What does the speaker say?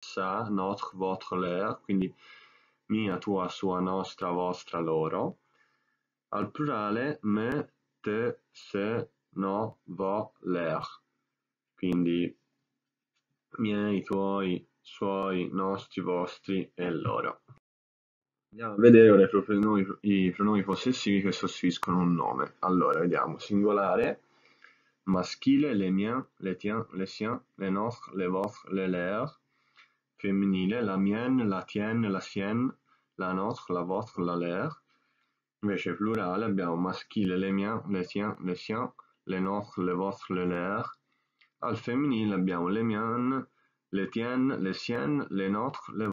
sa, notre, votre, leur, quindi mia, tua, sua, nostra, vostra, loro, al plurale me, te, se, no, vo, leur. Quindi miei, tuoi, suoi, nostri, vostri e loro. Andiamo a vedere ora i pronomi, i pronomi possessivi che sostituiscono un nome. Allora, vediamo, singolare, maschile, le mien, le tien, le siens, le nostre, le vostre, le leurs, féminile, la mienne, la tienne, la sienne, la nôtre, la vôtre, la leur. chez plurale, eh bien masquille, les miens, les tiens, les siens, les nôtres, les vôtres, les leurs. Al féminine, eh bien les miennes, les tiennes, les siennes, les nôtres, les